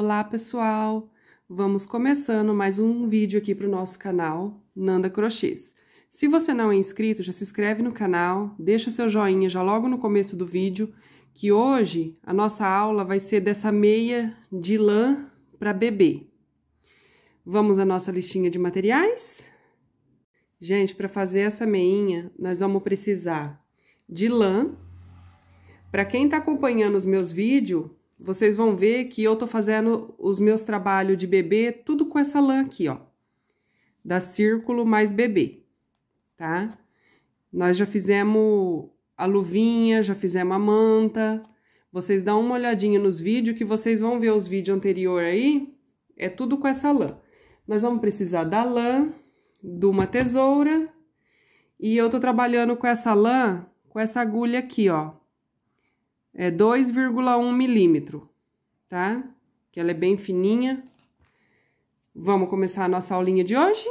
Olá pessoal! Vamos começando mais um vídeo aqui para o nosso canal Nanda Crochês. Se você não é inscrito, já se inscreve no canal, deixa seu joinha já logo no começo do vídeo, que hoje a nossa aula vai ser dessa meia de lã para bebê. Vamos à nossa listinha de materiais? Gente, para fazer essa meinha, nós vamos precisar de lã. Para quem está acompanhando os meus vídeos, vocês vão ver que eu tô fazendo os meus trabalhos de bebê tudo com essa lã aqui, ó. Da Círculo mais bebê, tá? Nós já fizemos a luvinha, já fizemos a manta. Vocês dão uma olhadinha nos vídeos que vocês vão ver os vídeos anteriores aí. É tudo com essa lã. Nós vamos precisar da lã, de uma tesoura. E eu tô trabalhando com essa lã, com essa agulha aqui, ó é 2,1 milímetro, tá? Que ela é bem fininha. Vamos começar a nossa aulinha de hoje?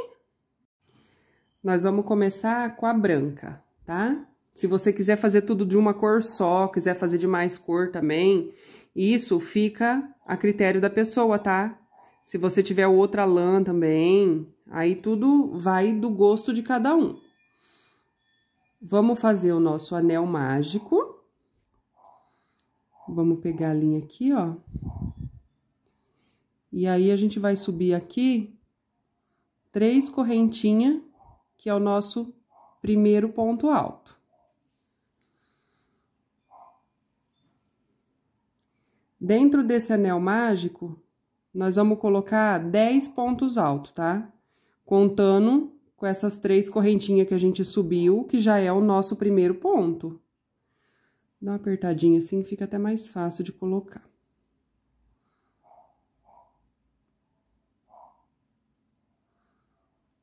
Nós vamos começar com a branca, tá? Se você quiser fazer tudo de uma cor só, quiser fazer de mais cor também, isso fica a critério da pessoa, tá? Se você tiver outra lã também, aí tudo vai do gosto de cada um. Vamos fazer o nosso anel mágico. Vamos pegar a linha aqui, ó. E aí, a gente vai subir aqui três correntinhas, que é o nosso primeiro ponto alto. Dentro desse anel mágico, nós vamos colocar dez pontos altos, tá? Contando com essas três correntinhas que a gente subiu, que já é o nosso primeiro ponto. Dá uma apertadinha assim, fica até mais fácil de colocar.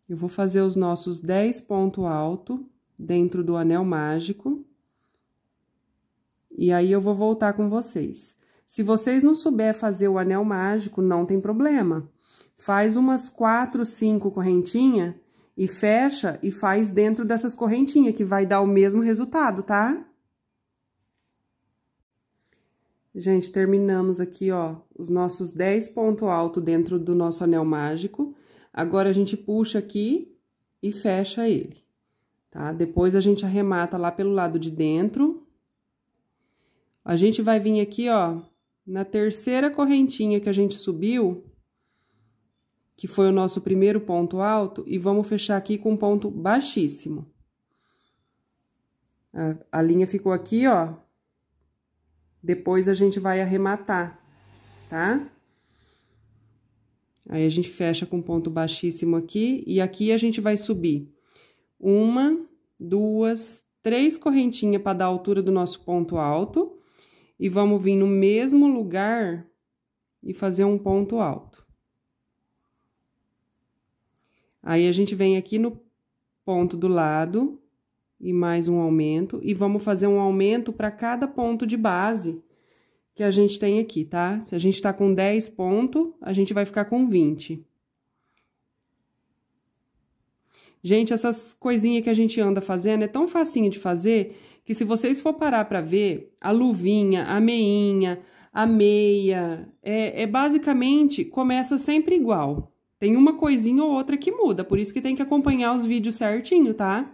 Eu vou fazer os nossos 10 pontos alto dentro do anel mágico. E aí, eu vou voltar com vocês. Se vocês não souber fazer o anel mágico, não tem problema. Faz umas quatro, cinco correntinhas e fecha e faz dentro dessas correntinhas, que vai dar o mesmo resultado, tá? Gente, terminamos aqui, ó, os nossos 10 pontos altos dentro do nosso anel mágico. Agora, a gente puxa aqui e fecha ele, tá? Depois, a gente arremata lá pelo lado de dentro. A gente vai vir aqui, ó, na terceira correntinha que a gente subiu, que foi o nosso primeiro ponto alto, e vamos fechar aqui com um ponto baixíssimo. A, a linha ficou aqui, ó, depois a gente vai arrematar, tá? Aí a gente fecha com ponto baixíssimo aqui, e aqui a gente vai subir uma, duas, três correntinhas para dar a altura do nosso ponto alto, e vamos vir no mesmo lugar e fazer um ponto alto. Aí a gente vem aqui no ponto do lado, e mais um aumento. E vamos fazer um aumento para cada ponto de base que a gente tem aqui, tá? Se a gente tá com 10 pontos, a gente vai ficar com 20. Gente, essas coisinhas que a gente anda fazendo é tão facinho de fazer que se vocês for parar para ver, a luvinha, a meinha, a meia, é, é basicamente, começa sempre igual. Tem uma coisinha ou outra que muda, por isso que tem que acompanhar os vídeos certinho, Tá?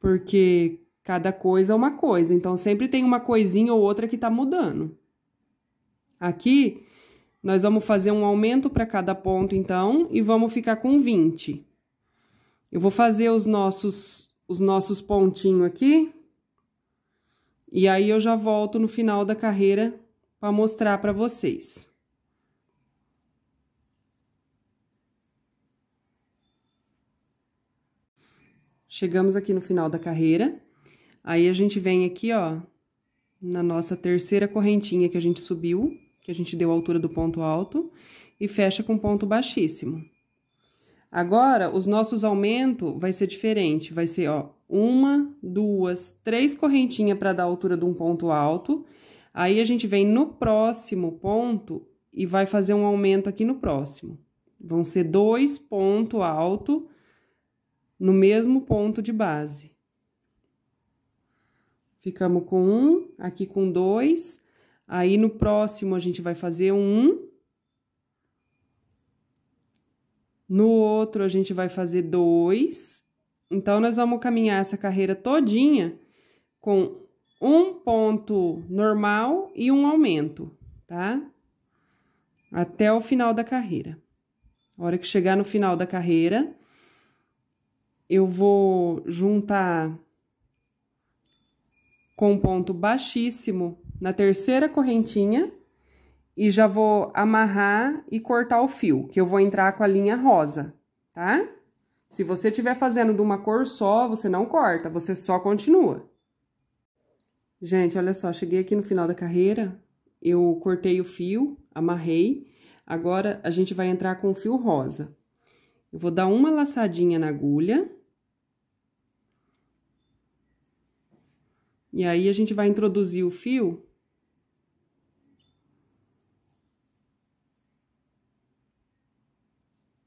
porque cada coisa é uma coisa, então sempre tem uma coisinha ou outra que está mudando. Aqui, nós vamos fazer um aumento para cada ponto, então, e vamos ficar com 20. Eu vou fazer os nossos, os nossos pontinhos aqui, e aí eu já volto no final da carreira para mostrar para vocês. Chegamos aqui no final da carreira. Aí, a gente vem aqui, ó, na nossa terceira correntinha que a gente subiu, que a gente deu a altura do ponto alto, e fecha com ponto baixíssimo. Agora, os nossos aumentos vai ser diferente, vai ser, ó, uma, duas, três correntinhas para dar a altura de um ponto alto. Aí, a gente vem no próximo ponto e vai fazer um aumento aqui no próximo. Vão ser dois ponto alto no mesmo ponto de base. Ficamos com um, aqui com dois. Aí, no próximo, a gente vai fazer um. No outro, a gente vai fazer dois. Então, nós vamos caminhar essa carreira todinha com um ponto normal e um aumento, tá? Até o final da carreira. A hora que chegar no final da carreira, eu vou juntar com um ponto baixíssimo na terceira correntinha e já vou amarrar e cortar o fio, que eu vou entrar com a linha rosa, tá? Se você estiver fazendo de uma cor só, você não corta, você só continua. Gente, olha só, cheguei aqui no final da carreira, eu cortei o fio, amarrei, agora a gente vai entrar com o fio rosa. Eu vou dar uma laçadinha na agulha E aí a gente vai introduzir o fio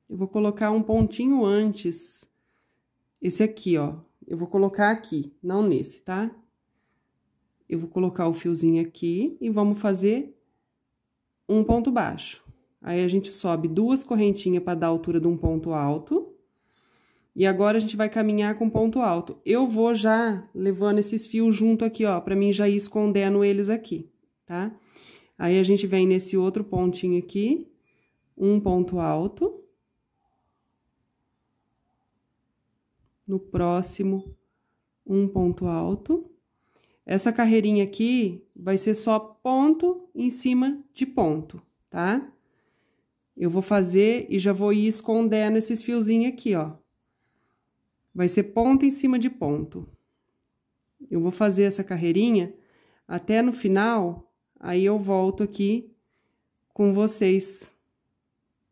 Eu vou colocar um pontinho antes. Esse aqui, ó. Eu vou colocar aqui, não nesse, tá? Eu vou colocar o fiozinho aqui e vamos fazer um ponto baixo. Aí, a gente sobe duas correntinhas para dar a altura de um ponto alto. E agora a gente vai caminhar com ponto alto. Eu vou já levando esses fios junto aqui, ó, pra mim já ir escondendo eles aqui, tá? Aí a gente vem nesse outro pontinho aqui, um ponto alto. No próximo, um ponto alto. Essa carreirinha aqui vai ser só ponto em cima de ponto, tá? Eu vou fazer e já vou ir escondendo esses fiozinhos aqui, ó. Vai ser ponto em cima de ponto. Eu vou fazer essa carreirinha até no final, aí eu volto aqui com vocês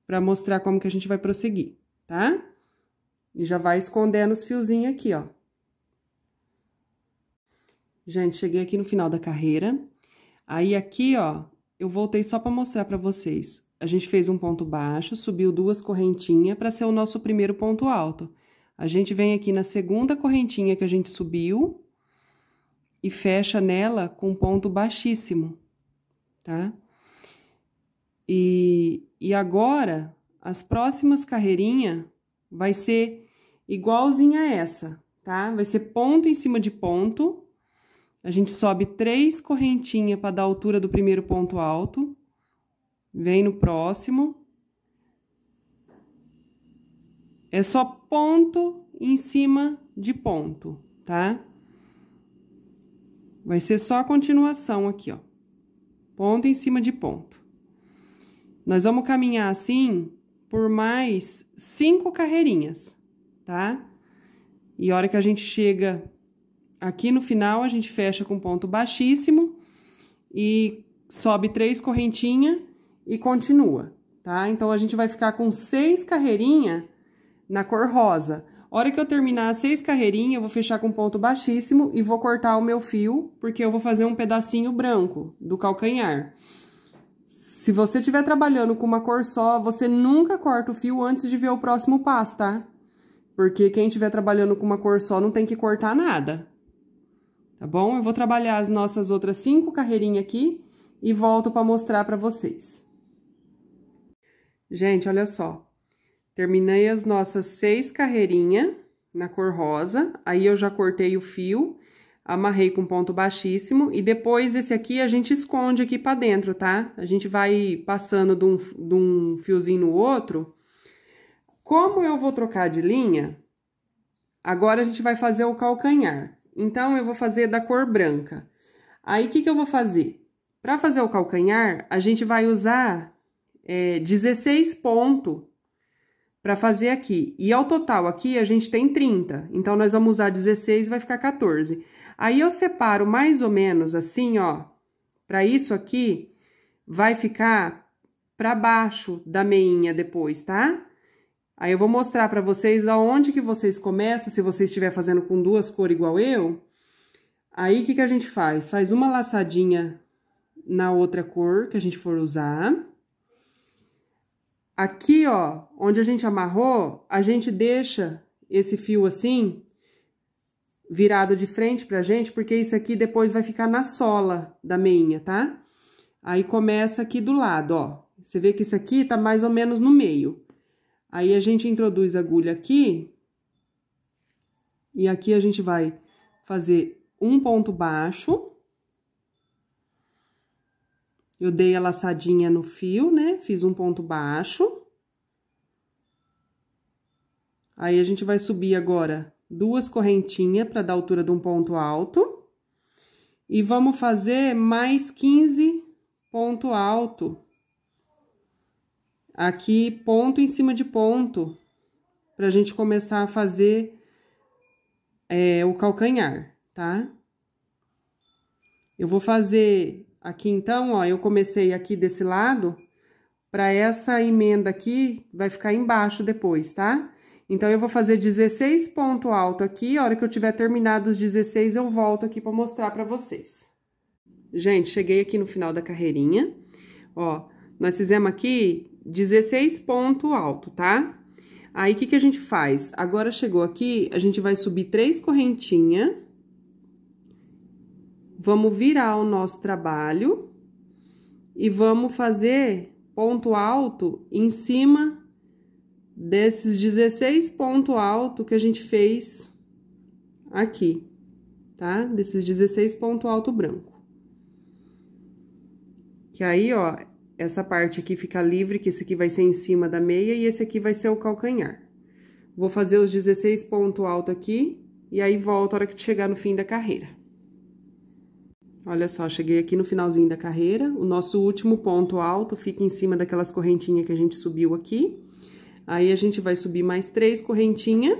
para mostrar como que a gente vai prosseguir, tá? E já vai escondendo os fiozinhos aqui, ó. Gente, cheguei aqui no final da carreira. Aí aqui, ó, eu voltei só para mostrar para vocês. A gente fez um ponto baixo, subiu duas correntinhas para ser o nosso primeiro ponto alto. A gente vem aqui na segunda correntinha que a gente subiu e fecha nela com ponto baixíssimo, tá? E, e agora, as próximas carreirinhas vai ser igualzinha a essa, tá? Vai ser ponto em cima de ponto. A gente sobe três correntinhas para dar a altura do primeiro ponto alto. Vem no próximo. É só ponto em cima de ponto, tá? Vai ser só a continuação aqui, ó. Ponto em cima de ponto. Nós vamos caminhar assim por mais cinco carreirinhas, tá? E a hora que a gente chega aqui no final, a gente fecha com ponto baixíssimo e sobe três correntinhas e continua, tá? Então, a gente vai ficar com seis carreirinhas na cor rosa. A hora que eu terminar as seis carreirinhas, eu vou fechar com ponto baixíssimo e vou cortar o meu fio, porque eu vou fazer um pedacinho branco do calcanhar. Se você estiver trabalhando com uma cor só, você nunca corta o fio antes de ver o próximo passo, tá? Porque quem estiver trabalhando com uma cor só não tem que cortar nada, tá bom? Eu vou trabalhar as nossas outras cinco carreirinhas aqui e volto para mostrar para vocês. Gente, olha só, Terminei as nossas seis carreirinhas na cor rosa, aí eu já cortei o fio, amarrei com ponto baixíssimo, e depois esse aqui a gente esconde aqui pra dentro, tá? A gente vai passando de um, de um fiozinho no outro. Como eu vou trocar de linha, agora a gente vai fazer o calcanhar. Então, eu vou fazer da cor branca. Aí, o que, que eu vou fazer? Para fazer o calcanhar, a gente vai usar é, 16 pontos para fazer aqui. E ao total aqui a gente tem 30, então nós vamos usar 16 vai ficar 14. Aí eu separo mais ou menos assim, ó, para isso aqui vai ficar para baixo da meinha depois, tá? Aí eu vou mostrar para vocês aonde que vocês começam, se você estiver fazendo com duas cores igual eu. Aí, o que que a gente faz? Faz uma laçadinha na outra cor que a gente for usar Aqui, ó, onde a gente amarrou, a gente deixa esse fio assim, virado de frente pra gente, porque isso aqui depois vai ficar na sola da meinha, tá? Aí começa aqui do lado, ó. Você vê que isso aqui tá mais ou menos no meio. Aí a gente introduz a agulha aqui, e aqui a gente vai fazer um ponto baixo, eu dei a laçadinha no fio, né? Fiz um ponto baixo. Aí, a gente vai subir agora duas correntinhas para dar altura de um ponto alto. E vamos fazer mais 15 ponto alto. Aqui, ponto em cima de ponto, pra gente começar a fazer é, o calcanhar, tá? Eu vou fazer Aqui, então, ó, eu comecei aqui desse lado, para essa emenda aqui, vai ficar embaixo depois, tá? Então, eu vou fazer 16 ponto alto aqui, a hora que eu tiver terminado os 16, eu volto aqui para mostrar para vocês. Gente, cheguei aqui no final da carreirinha, ó, nós fizemos aqui 16 ponto alto, tá? Aí, o que que a gente faz? Agora, chegou aqui, a gente vai subir três correntinhas Vamos virar o nosso trabalho e vamos fazer ponto alto em cima desses 16 ponto alto que a gente fez aqui, tá? Desses 16 ponto alto branco. Que aí, ó, essa parte aqui fica livre, que esse aqui vai ser em cima da meia e esse aqui vai ser o calcanhar. Vou fazer os 16 ponto alto aqui e aí volto a hora que chegar no fim da carreira. Olha só, cheguei aqui no finalzinho da carreira. O nosso último ponto alto fica em cima daquelas correntinhas que a gente subiu aqui. Aí, a gente vai subir mais três correntinhas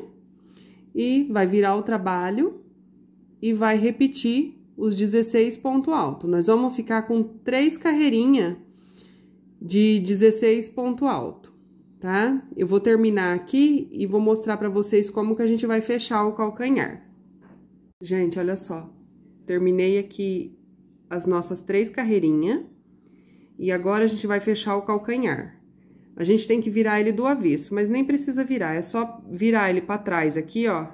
e vai virar o trabalho e vai repetir os 16 ponto alto. Nós vamos ficar com três carreirinhas de 16 ponto alto, tá? Eu vou terminar aqui e vou mostrar pra vocês como que a gente vai fechar o calcanhar. Gente, olha só, Terminei aqui as nossas três carreirinhas. E agora a gente vai fechar o calcanhar. A gente tem que virar ele do avesso, mas nem precisa virar, é só virar ele para trás aqui, ó.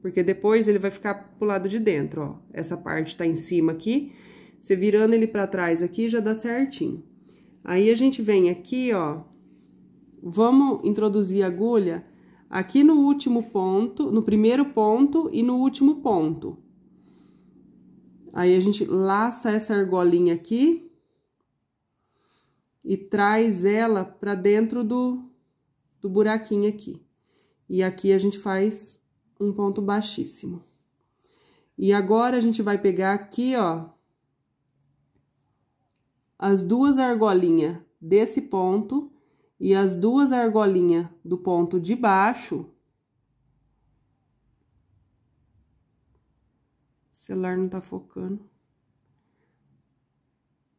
Porque depois ele vai ficar pro lado de dentro, ó. Essa parte tá em cima aqui. Você virando ele para trás aqui já dá certinho. Aí a gente vem aqui, ó. Vamos introduzir a agulha aqui no último ponto, no primeiro ponto e no último ponto. Aí, a gente laça essa argolinha aqui e traz ela para dentro do, do buraquinho aqui. E aqui a gente faz um ponto baixíssimo. E agora, a gente vai pegar aqui, ó, as duas argolinhas desse ponto e as duas argolinhas do ponto de baixo celular não tá focando.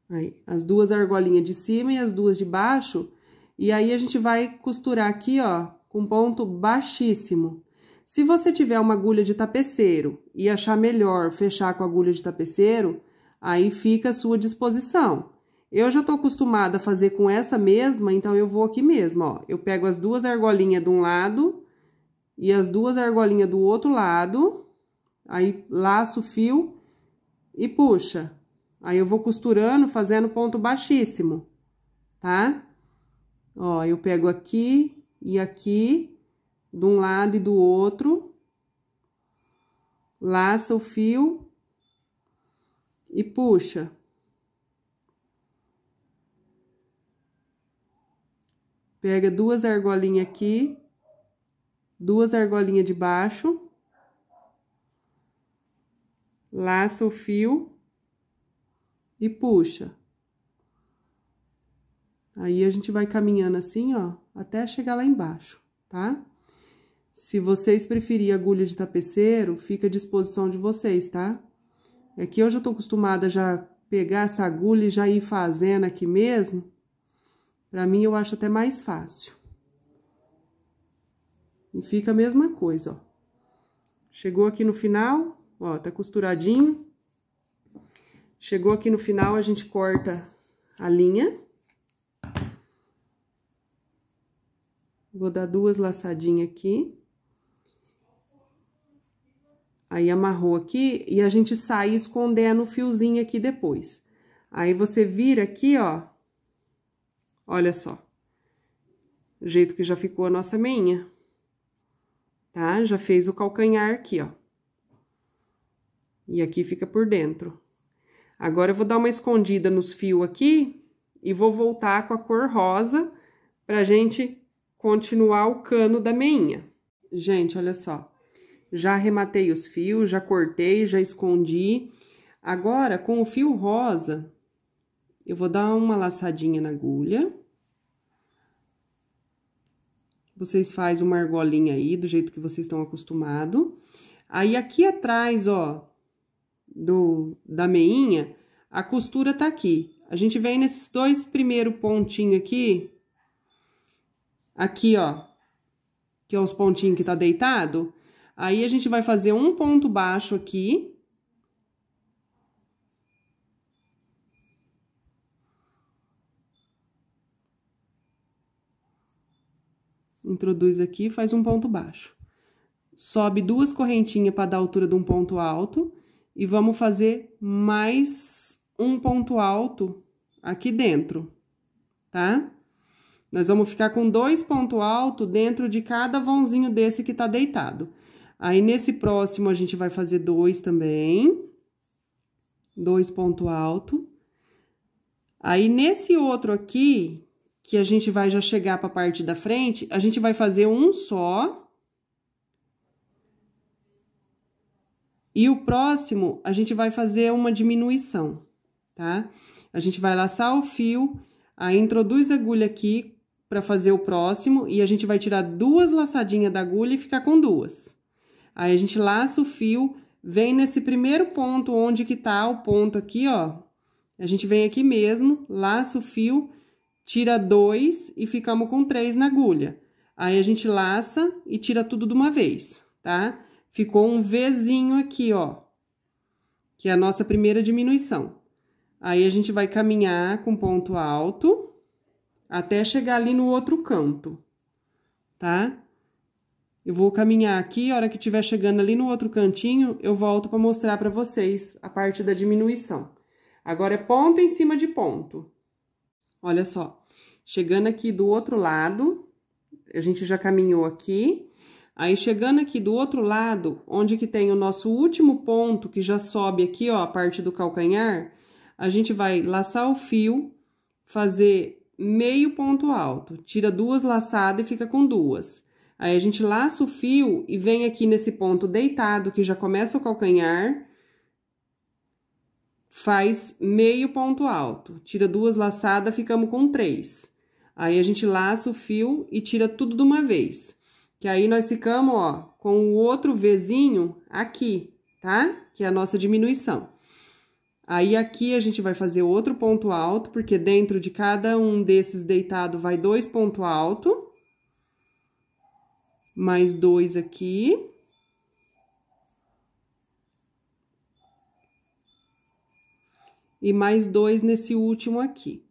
Aí, as duas argolinhas de cima e as duas de baixo. E aí, a gente vai costurar aqui, ó, com ponto baixíssimo. Se você tiver uma agulha de tapeceiro e achar melhor fechar com agulha de tapeceiro, aí fica à sua disposição. Eu já estou acostumada a fazer com essa mesma, então eu vou aqui mesmo, ó. Eu pego as duas argolinhas de um lado e as duas argolinhas do outro lado Aí laço o fio e puxa. Aí eu vou costurando, fazendo ponto baixíssimo, tá? Ó, eu pego aqui e aqui, de um lado e do outro, laça o fio e puxa. Pega duas argolinhas aqui, duas argolinhas de baixo laça o fio e puxa. Aí a gente vai caminhando assim, ó, até chegar lá embaixo, tá? Se vocês preferirem agulha de tapeceiro, fica à disposição de vocês, tá? É que eu já tô acostumada já pegar essa agulha e já ir fazendo aqui mesmo. Pra mim, eu acho até mais fácil. E fica a mesma coisa, ó. Chegou aqui no final, Ó, tá costuradinho. Chegou aqui no final, a gente corta a linha. Vou dar duas laçadinhas aqui. Aí, amarrou aqui e a gente sai escondendo o fiozinho aqui depois. Aí, você vira aqui, ó. Olha só. O jeito que já ficou a nossa meinha. Tá? Já fez o calcanhar aqui, ó. E aqui fica por dentro. Agora eu vou dar uma escondida nos fios aqui e vou voltar com a cor rosa pra gente continuar o cano da meinha. Gente, olha só. Já arrematei os fios, já cortei, já escondi. Agora, com o fio rosa, eu vou dar uma laçadinha na agulha. Vocês fazem uma argolinha aí, do jeito que vocês estão acostumados. Aí, aqui atrás, ó, do, da meinha, a costura tá aqui. A gente vem nesses dois primeiro pontinhos aqui, aqui, ó, que é os pontinhos que tá deitado, aí a gente vai fazer um ponto baixo aqui. Introduz aqui, faz um ponto baixo. Sobe duas correntinhas para dar altura de um ponto alto e vamos fazer mais um ponto alto aqui dentro, tá? Nós vamos ficar com dois pontos altos dentro de cada vãozinho desse que tá deitado. Aí, nesse próximo, a gente vai fazer dois também. Dois pontos altos. Aí, nesse outro aqui, que a gente vai já chegar para a parte da frente, a gente vai fazer um só E o próximo, a gente vai fazer uma diminuição, tá? A gente vai laçar o fio, aí introduz a agulha aqui para fazer o próximo e a gente vai tirar duas laçadinhas da agulha e ficar com duas. Aí a gente laça o fio, vem nesse primeiro ponto onde que tá o ponto aqui, ó. A gente vem aqui mesmo, laça o fio, tira dois e ficamos com três na agulha. Aí a gente laça e tira tudo de uma vez, tá? Ficou um Vzinho aqui, ó, que é a nossa primeira diminuição. Aí, a gente vai caminhar com ponto alto até chegar ali no outro canto, tá? Eu vou caminhar aqui, a hora que tiver chegando ali no outro cantinho, eu volto para mostrar para vocês a parte da diminuição. Agora, é ponto em cima de ponto. Olha só, chegando aqui do outro lado, a gente já caminhou aqui, Aí, chegando aqui do outro lado, onde que tem o nosso último ponto, que já sobe aqui, ó, a parte do calcanhar, a gente vai laçar o fio, fazer meio ponto alto, tira duas laçadas e fica com duas. Aí, a gente laça o fio e vem aqui nesse ponto deitado, que já começa o calcanhar, faz meio ponto alto, tira duas laçadas, ficamos com três. Aí, a gente laça o fio e tira tudo de uma vez. Que aí nós ficamos, ó, com o outro Vzinho aqui, tá? Que é a nossa diminuição. Aí aqui a gente vai fazer outro ponto alto, porque dentro de cada um desses deitado vai dois ponto alto. Mais dois aqui. E mais dois nesse último aqui.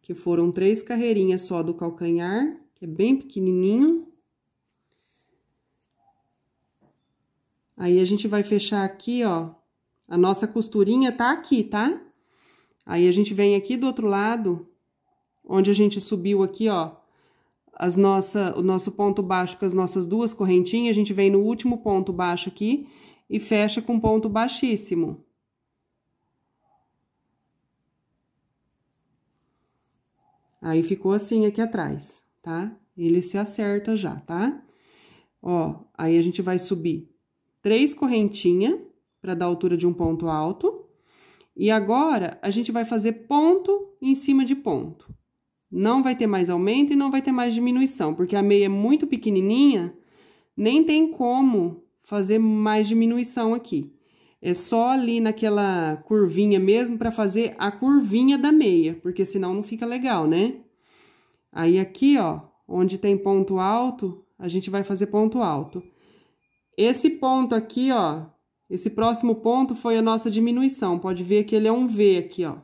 Que foram três carreirinhas só do calcanhar que é bem pequenininho. Aí, a gente vai fechar aqui, ó. A nossa costurinha tá aqui, tá? Aí, a gente vem aqui do outro lado, onde a gente subiu aqui, ó, as nossa, o nosso ponto baixo com as nossas duas correntinhas, a gente vem no último ponto baixo aqui e fecha com ponto baixíssimo. Aí ficou assim aqui atrás tá? Ele se acerta já, tá? Ó, aí a gente vai subir três correntinhas para dar altura de um ponto alto. E agora, a gente vai fazer ponto em cima de ponto. Não vai ter mais aumento e não vai ter mais diminuição, porque a meia é muito pequenininha, nem tem como fazer mais diminuição aqui. É só ali naquela curvinha mesmo para fazer a curvinha da meia, porque senão não fica legal, né? Aí aqui, ó, onde tem ponto alto, a gente vai fazer ponto alto. Esse ponto aqui, ó, esse próximo ponto foi a nossa diminuição. Pode ver que ele é um V aqui, ó.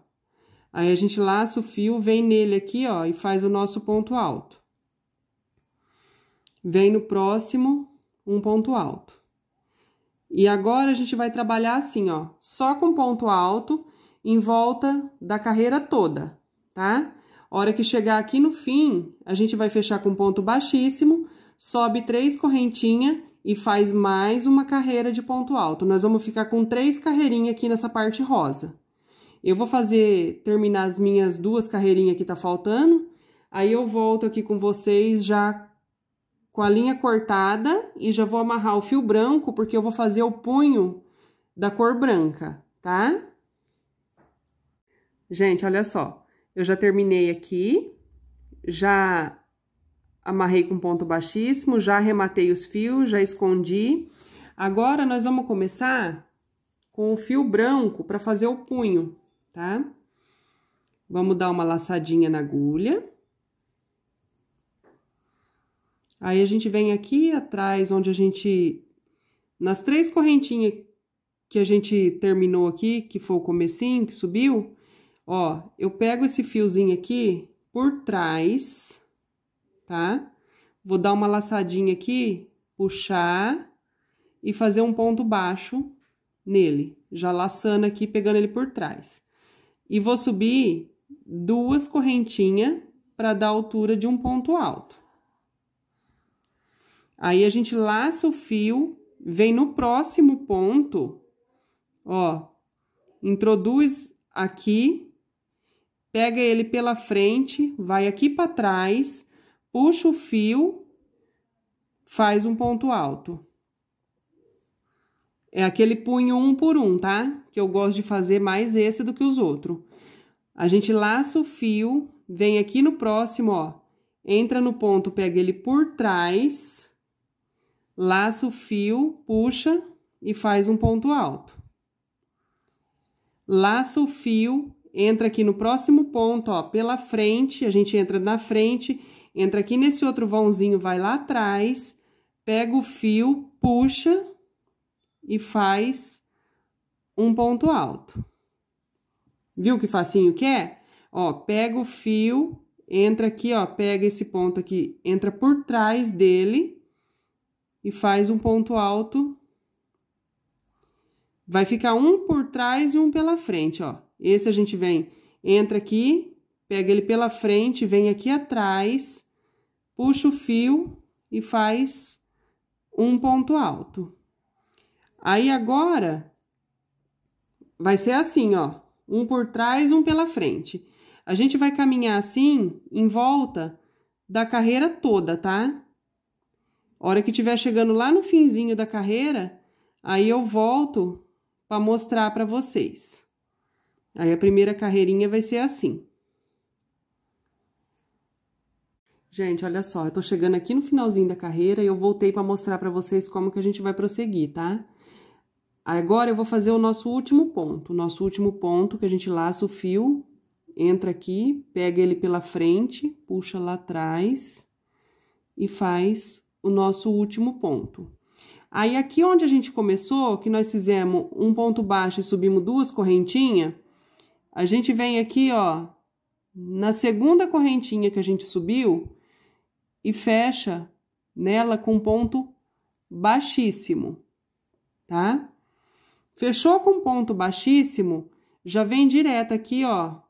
Aí a gente laça o fio, vem nele aqui, ó, e faz o nosso ponto alto. Vem no próximo, um ponto alto. E agora a gente vai trabalhar assim, ó, só com ponto alto em volta da carreira toda, tá? hora que chegar aqui no fim, a gente vai fechar com ponto baixíssimo, sobe três correntinhas e faz mais uma carreira de ponto alto. Nós vamos ficar com três carreirinhas aqui nessa parte rosa. Eu vou fazer, terminar as minhas duas carreirinhas que tá faltando, aí eu volto aqui com vocês já com a linha cortada e já vou amarrar o fio branco, porque eu vou fazer o punho da cor branca, tá? Gente, olha só. Eu já terminei aqui, já amarrei com ponto baixíssimo, já arrematei os fios, já escondi. Agora, nós vamos começar com o fio branco para fazer o punho, tá? Vamos dar uma laçadinha na agulha. Aí, a gente vem aqui atrás, onde a gente... Nas três correntinhas que a gente terminou aqui, que foi o comecinho, que subiu, Ó, eu pego esse fiozinho aqui por trás, tá? Vou dar uma laçadinha aqui, puxar e fazer um ponto baixo nele, já laçando aqui, pegando ele por trás. E vou subir duas correntinhas para dar a altura de um ponto alto. Aí, a gente laça o fio, vem no próximo ponto, ó, introduz aqui pega ele pela frente, vai aqui para trás, puxa o fio, faz um ponto alto. É aquele punho um por um, tá? Que eu gosto de fazer mais esse do que os outros. A gente laça o fio, vem aqui no próximo, ó. Entra no ponto, pega ele por trás, laça o fio, puxa e faz um ponto alto. Laça o fio, entra aqui no próximo ponto, ó, pela frente, a gente entra na frente, entra aqui nesse outro vãozinho, vai lá atrás, pega o fio, puxa e faz um ponto alto. Viu que facinho que é? Ó, pega o fio, entra aqui, ó, pega esse ponto aqui, entra por trás dele e faz um ponto alto. Vai ficar um por trás e um pela frente, ó. Esse a gente vem, entra aqui, pega ele pela frente, vem aqui atrás, puxa o fio e faz um ponto alto. Aí agora, vai ser assim, ó, um por trás, um pela frente. A gente vai caminhar assim, em volta da carreira toda, tá? A hora que tiver chegando lá no finzinho da carreira, aí eu volto para mostrar para vocês. Aí a primeira carreirinha vai ser assim. Gente, olha só, eu tô chegando aqui no finalzinho da carreira e eu voltei para mostrar para vocês como que a gente vai prosseguir, tá? Agora eu vou fazer o nosso último ponto, o nosso último ponto que a gente laça o fio, entra aqui, pega ele pela frente, puxa lá atrás e faz o nosso último ponto. Aí aqui onde a gente começou, que nós fizemos um ponto baixo e subimos duas correntinhas, a gente vem aqui, ó, na segunda correntinha que a gente subiu e fecha nela com ponto baixíssimo, tá? Fechou com ponto baixíssimo, já vem direto aqui, ó,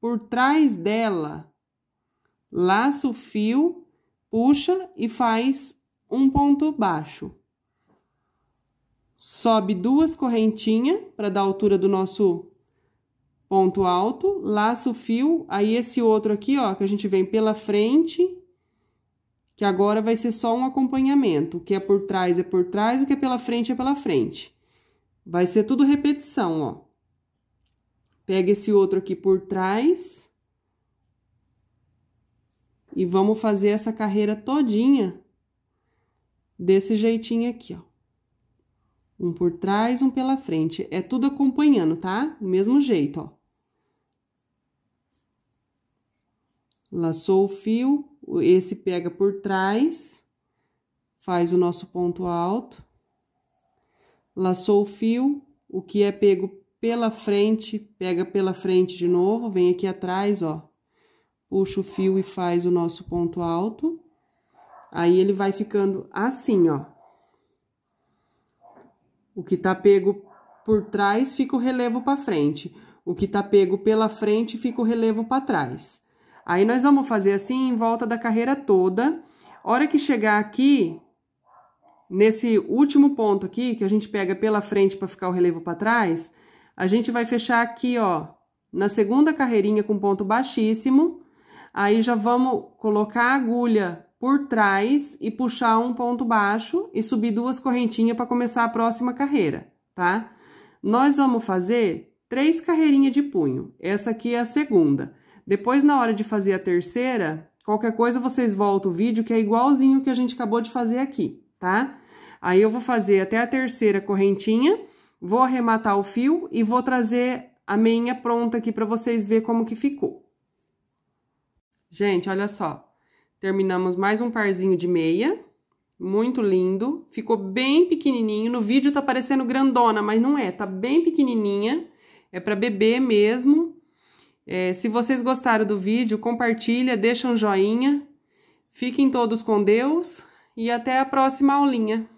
por trás dela. Laça o fio, puxa e faz um ponto baixo. Sobe duas correntinhas para dar altura do nosso ponto alto, laço o fio, aí esse outro aqui, ó, que a gente vem pela frente, que agora vai ser só um acompanhamento. O que é por trás é por trás, o que é pela frente é pela frente. Vai ser tudo repetição, ó. Pega esse outro aqui por trás. E vamos fazer essa carreira todinha desse jeitinho aqui, ó. Um por trás, um pela frente. É tudo acompanhando, tá? O mesmo jeito, ó. Laçou o fio, esse pega por trás, faz o nosso ponto alto. Laçou o fio, o que é pego pela frente, pega pela frente de novo, vem aqui atrás, ó. Puxa o fio e faz o nosso ponto alto. Aí, ele vai ficando assim, ó. O que tá pego por trás fica o relevo para frente. O que tá pego pela frente fica o relevo para trás. Aí nós vamos fazer assim em volta da carreira toda. Hora que chegar aqui, nesse último ponto aqui, que a gente pega pela frente para ficar o relevo para trás, a gente vai fechar aqui, ó, na segunda carreirinha com ponto baixíssimo. Aí já vamos colocar a agulha por trás e puxar um ponto baixo e subir duas correntinhas para começar a próxima carreira, tá? Nós vamos fazer três carreirinhas de punho. Essa aqui é a segunda. Depois, na hora de fazer a terceira, qualquer coisa vocês voltam o vídeo, que é igualzinho que a gente acabou de fazer aqui, tá? Aí eu vou fazer até a terceira correntinha, vou arrematar o fio e vou trazer a meinha pronta aqui para vocês ver como que ficou. Gente, olha só. Terminamos mais um parzinho de meia. Muito lindo. Ficou bem pequenininho. No vídeo tá parecendo grandona, mas não é. Tá bem pequenininha. É para bebê mesmo. É, se vocês gostaram do vídeo, compartilha, deixa um joinha. Fiquem todos com Deus e até a próxima aulinha.